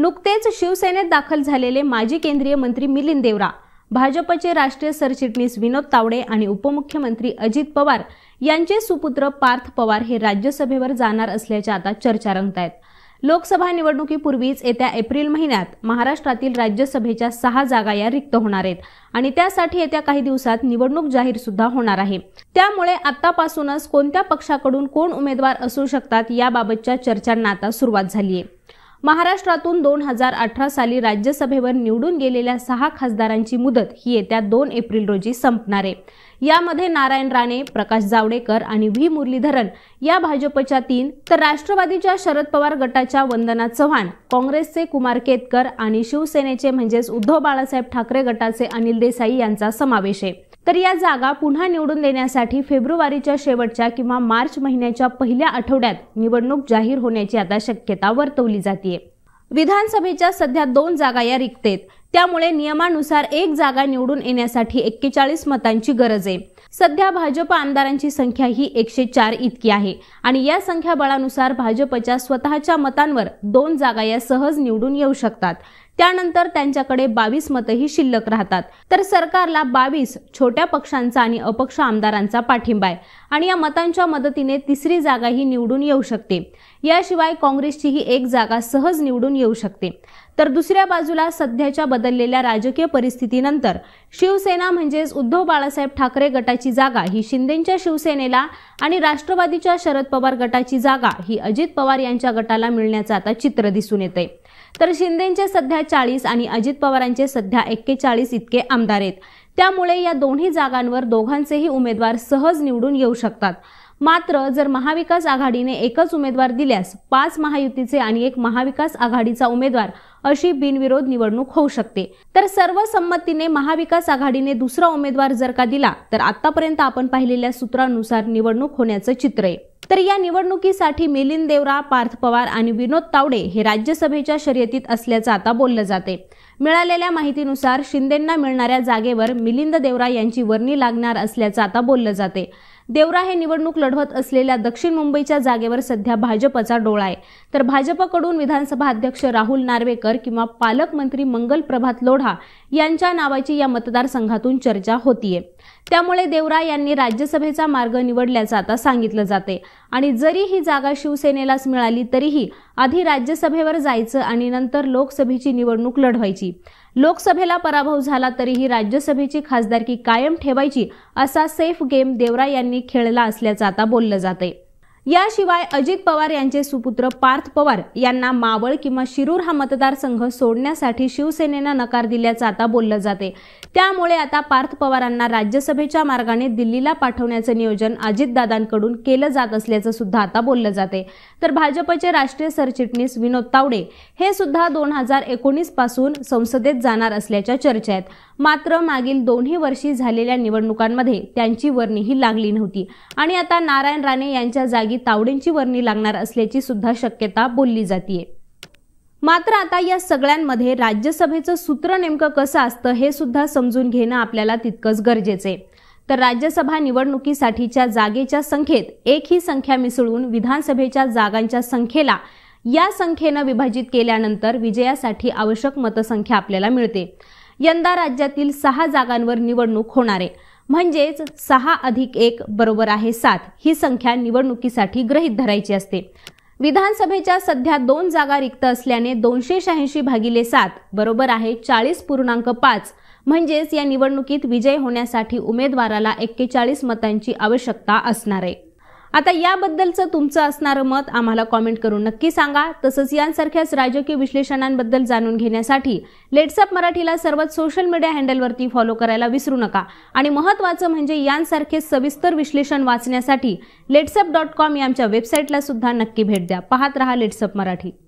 नुकतेच शिवसेनेत दाखल झालेले माजी केंद्रीय मंत्री मिलिंद देवरा भाजपचे राष्ट्रीय सरचिटणीस विनोद तावडे आणि उपमुख्यमंत्री अजित पवार यांचे सुपुत्र पार्थ पवार हे राज्यसभेवर जाणार असल्याच्या आता चर्चा रंगत आहेत लोकसभा निवडणुकीपूर्वीच येत्या एप्रिल महिन्यात महाराष्ट्रातील राज्यसभेच्या सहा जागा या रिक्त होणार आहेत आणि त्यासाठी येत्या काही दिवसात निवडणूक जाहीर सुद्धा होणार आहे त्यामुळे आतापासूनच कोणत्या पक्षाकडून कोण उमेदवार असू शकतात याबाबतच्या चर्चांना आता सुरुवात झाली आहे महाराष्ट्रातून दोन हजार अठरा साली राज्यसभेवर निवडून गेलेल्या सहा खासदारांची मुदत ही येत्या दोन एप्रिल रोजी संपणार आहे यामध्ये नारायण राणे प्रकाश जावडेकर आणि व्ही मुरलीधरन या भाजपच्या तीन तर राष्ट्रवादीच्या शरद पवार गटाच्या वंदना चव्हाण काँग्रेसचे कुमार केतकर आणि शिवसेनेचे म्हणजेच उद्धव बाळासाहेब ठाकरे गटाचे अनिल देसाई यांचा समावेश आहे तर या जागा पुन्हा निवडून देण्यासाठी फेब्रुवारीच्या शेवटच्या किंवा मार्च महिन्याच्या पहिल्या आठवड्यात निवडणूक जाहीर होण्याची आता शक्यता वर्तवली जाते विधानसभेच्या सध्या दोन जागा या रिक्तेत त्यामुळे नियमानुसार एक जागा निवडून येण्यासाठी एक्केचाळीस मतांची गरज आहे सध्या भाजप आमदारांची संख्या ही एकशे चार इतकी आहे आणि या संख्या बळानुसार भाजपच्या स्वतःच्या मतांवर दोन जागा या सहज निवडून येऊ शकतात त्यानंतर त्यांच्याकडे बावीस मतही शिल्लक राहतात तर सरकारला बावीस छोट्या पक्षांचा आणि अपक्ष आमदारांचा पाठिंबा आहे आणि या मतांच्या मदतीने तिसरी जागाही निवडून येऊ शकते याशिवाय काँग्रेसचीही एक जागा सहज निवडून येऊ शकते तर दुसऱ्या बाजूला सध्याच्या बदललेल्या राजकीय परिस्थितीनंतर शिवसेना म्हणजेच उद्धव बाळासाहेब ठाकरे गटाची जागा ही शिंदेच्या शिवसेनेला आणि राष्ट्रवादीच्या शरद पवार गटाची जागा ही अजित पवार यांच्या गटाला मिळण्याचं आता चित्र दिसून येते तर शिंदेचे सध्या चाळीस आणि अजित पवारांचे सध्या एक्केचाळीस इतके आमदार आहेत त्यामुळे या दोन्ही जागांवर दोघांचेही उमेदवार सहज निवडून येऊ शकतात मात्र जर महाविकास आघाडीने एकच उमेदवार दिल्यास पाच महायुतीचे आणि एक महाविकास आघाडीचा उमेदवार अशी बिनविरोध निवडणूक होऊ शकते तर सर्व संमतीने महाविकास आघाडीने दुसरा उमेदवार जर का दिला तर आतापर्यंत आपण पाहिलेल्या सूत्रानुसार निवडणूक होण्याचं चित्र आहे तर या निवडणुकीसाठी मिलिंद देवरा पार्थ पवार आणि विनोद तावडे हे राज्यसभेच्या शर्यतीत असल्याचं आता बोललं जाते मिळालेल्या माहितीनुसार शिंदेंना मिळणाऱ्या जागेवर मिलिंद देवरा यांची वर्णी लागणार असल्याचं आता बोललं जाते देवरा हे निवडणूक लढवत असलेल्या दक्षिण मुंबईच्या जागेवर सध्या भाजपचा डोळा आहे तर भाजपकडून विधानसभा अध्यक्ष राहुल नार्वेकर किंवा पालकमंत्री मंगल प्रभात लोढा यांच्या नावाची या मतदारसंघातून चर्चा होतीये त्यामुळे देवरा यांनी राज्यसभेचा मार्ग निवडल्याचं आता सांगितलं जाते आणि जरी ही जागा शिवसेनेलाच मिळाली तरीही आधी राज्यसभेवर जायचं आणि नंतर लोकसभेची निवडणूक लढवायची लोकसभेला पराभव झाला तरीही राज्यसभेची खासदारकी कायम ठेवायची असा सेफ गेम देवरा यांनी खेळला असल्याचं आता बोललं जातंय याशिवाय अजित पवार यांचे सुपुत्र पार्थ पवार यांना मावळ किंवा शिरूर हा मतदारसंघ सोडण्यासाठी शिवसेनेनं नकार दिल्याचं आता बोललं जाते त्यामुळे आता पार्थ पवारांना राज्यसभेच्या मार्गाने दिल्लीला पाठवण्याचं नियोजन अजितदादांकडून केलं जात असल्याचं सुद्धा आता बोललं जाते तर भाजपचे राष्ट्रीय सरचिटणीस विनोद तावडे हे सुद्धा दोन हजार एकोणीस पासून संसदेत जाणार असल्याच्या चर्चा आहेत मात्र मागील दोन्ही वर्षी झालेल्या निवडणुकांमध्ये त्यांची वर्णीही लागली नव्हती आणि आता नारायण राणे यांच्या जागी तावडेंची वर्णी लागणार असल्याची सुद्धा शक्यता बोलली जाते मात्र आता या सगळ्यांमध्ये राज्यसभेचं सूत्र नेमकं कसं असतं हे सुद्धा समजून घेणं आपल्याला तितकंच गरजेचं आहे तर राज्यसभा निवडणुकीसाठीच्या जागेच्या संख्येत एक ही संख्या मिसळून विधानसभेच्या जागांच्या संख्येला या संख्येनं विभाजित केल्यानंतर विजयासाठी आवश्यक मतसंख्या आपल्याला मिळते यंदा राज्यातील सहा जागांवर निवडणूक होणार आहे म्हणजेच सहा अधिक एक बरोबर आहे सात ही संख्या निवडणुकीसाठी ग्रहीत धरायची असते विधानसभेच्या सध्या दोन जागा रिक्त असल्याने दोनशे शहाऐंशी भागिले सात बरोबर आहे चाळीस पूर्णांक पाच म्हणजेच या निवडणुकीत विजय होण्यासाठी उमेदवाराला एक्केचाळीस मतांची आवश्यकता असणार आहे आता याबद्दलचं तुमचं असणारं मत आम्हाला कॉमेंट करून नक्की सांगा तसंच यांसारख्याच राजकीय विश्लेषणांबद्दल जाणून घेण्यासाठी लेट्सअप मराठीला सर्वच सोशल मीडिया हँडलवरती फॉलो करायला विसरू नका आणि महत्त्वाचं म्हणजे यांसारखे सविस्तर विश्लेषण वाचण्यासाठी लेट्सअप डॉट कॉम या आमच्या वेबसाईटला सुद्धा नक्की भेट द्या पाहत रहा लेट्सअप मराठी